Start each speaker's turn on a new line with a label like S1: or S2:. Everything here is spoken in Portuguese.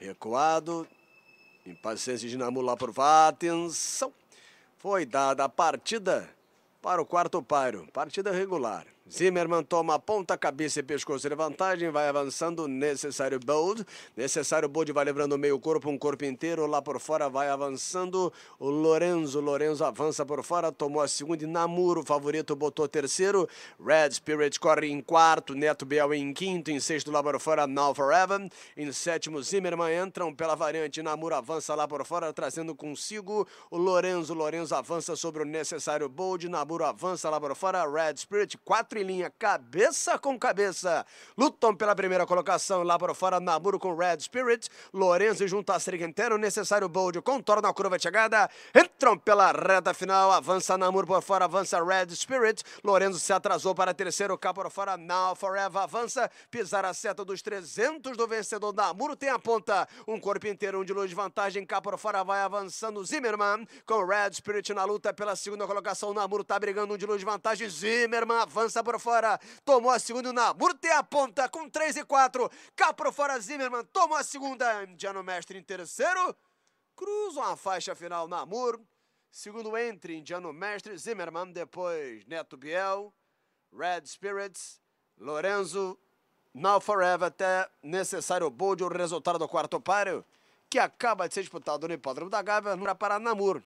S1: Recuado, impaciência de Namula por atenção. Foi dada a partida para o quarto páreo, partida regular. Zimmerman toma ponta, cabeça e pescoço de vantagem, vai avançando, necessário Bold, necessário Bold vai levando meio corpo, um corpo inteiro, lá por fora vai avançando, o Lorenzo, Lorenzo avança por fora, tomou a segunda e Namuro, favorito, botou terceiro, Red Spirit corre em quarto, Neto Biel em quinto, em sexto lá por fora, Now Forever, em sétimo Zimmerman entram pela variante, Namuro avança lá por fora, trazendo consigo o Lorenzo, Lorenzo avança sobre o necessário Bold, Namuro avança lá por fora, Red Spirit, quatro em linha, cabeça com cabeça. Lutam pela primeira colocação, lá para fora, Namuro com Red Spirit, Lorenzo junto a Sergentero, necessário Bold, contorna a curva de chegada, entram pela reta final, avança Namuro por fora, avança Red Spirit, Lorenzo se atrasou para terceiro, cá por fora, Now Forever avança, pisar a seta dos 300 do vencedor, Namuro tem a ponta, um corpo inteiro, um de luz de vantagem, cá por fora vai avançando Zimmerman, com Red Spirit na luta pela segunda colocação, Namuro tá brigando, um de luz de vantagem, Zimmerman avança por fora, tomou a segunda na a Ponta com 3 e 4, cá por fora Zimmermann tomou a segunda, Indiano Mestre em terceiro, cruzam a faixa final Namur, segundo entre Indiano Mestre, Zimmermann, depois Neto Biel, Red Spirits, Lorenzo, Now Forever, até necessário bold o resultado do quarto páreo, que acaba de ser disputado no Hipódromo da Gávea, para Namur.